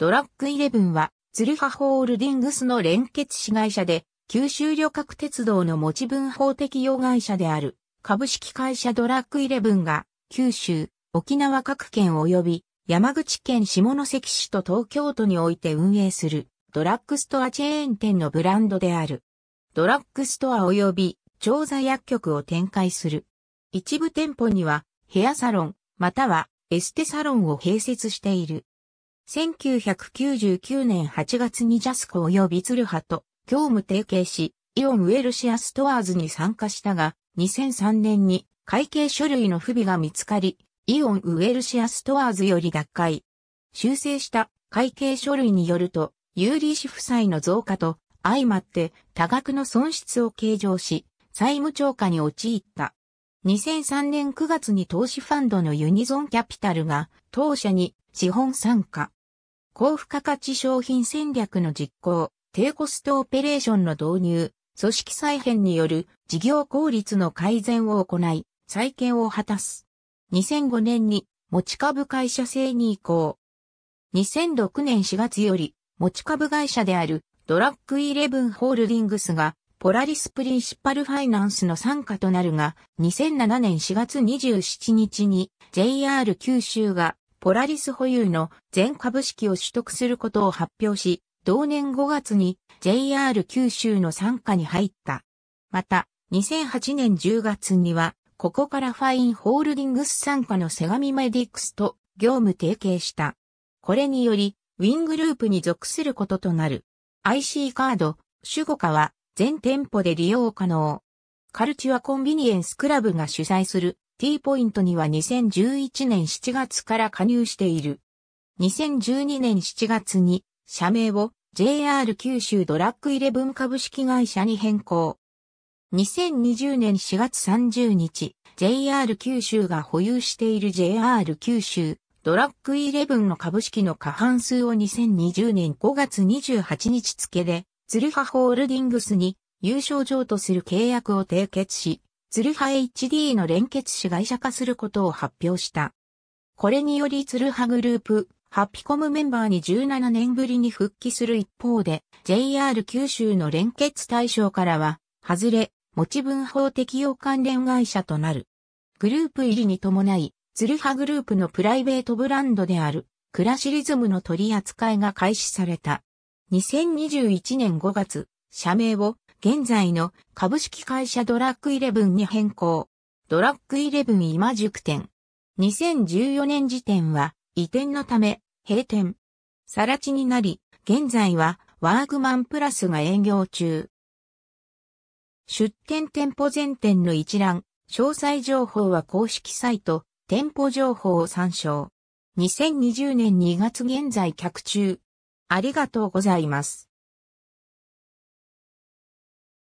ドラッグイレブンは、ツルハホールディングスの連結子会社で、九州旅客鉄道の持ち分法適用会社である、株式会社ドラッグイレブンが、九州、沖縄各県及び、山口県下関市と東京都において運営する、ドラッグストアチェーン店のブランドである。ドラッグストア及び、調査薬局を展開する。一部店舗には、ヘアサロン、または、エステサロンを併設している。1999年8月にジャスコ及びツルハと業務提携し、イオンウェルシアストアーズに参加したが、2003年に会計書類の不備が見つかり、イオンウェルシアストアーズより脱会。修正した会計書類によると、有利子負債の増加と相まって多額の損失を計上し、債務超過に陥った。2003年9月に投資ファンドのユニゾンキャピタルが当社に資本参加。高付加価値商品戦略の実行、低コストオペレーションの導入、組織再編による事業効率の改善を行い、再建を果たす。2005年に持ち株会社制に移行。2006年4月より持ち株会社であるドラッグイレブンホールディングスがポラリスプリンシパルファイナンスの参加となるが、2007年4月27日に JR 九州がポラリス保有の全株式を取得することを発表し、同年5月に JR 九州の参加に入った。また、2008年10月には、ここからファインホールディングス参加のセガミメディックスと業務提携した。これにより、ウィングループに属することとなる。IC カード、主語化は全店舗で利用可能。カルチュアコンビニエンスクラブが主催する T ポイントには2011年7月から加入している。2012年7月に社名を JR 九州ドラッグイレブン株式会社に変更。2020年4月30日、JR 九州が保有している JR 九州ドラッグイレブンの株式の過半数を2020年5月28日付で、ツルハホールディングスに優勝状とする契約を締結し、ツルハ HD の連結子会社化することを発表した。これによりツルハグループ、ハピコムメンバーに17年ぶりに復帰する一方で、JR 九州の連結対象からは、外れ、持ち分法適用関連会社となる。グループ入りに伴い、ツルハグループのプライベートブランドである、クラシリズムの取り扱いが開始された。2021年5月、社名を現在の株式会社ドラッグイレブンに変更。ドラッグイレブン今塾店。2014年時点は移転のため閉店。さら地になり、現在はワークマンプラスが営業中。出店店舗全店の一覧、詳細情報は公式サイト、店舗情報を参照。2020年2月現在客中。ありがとうございます。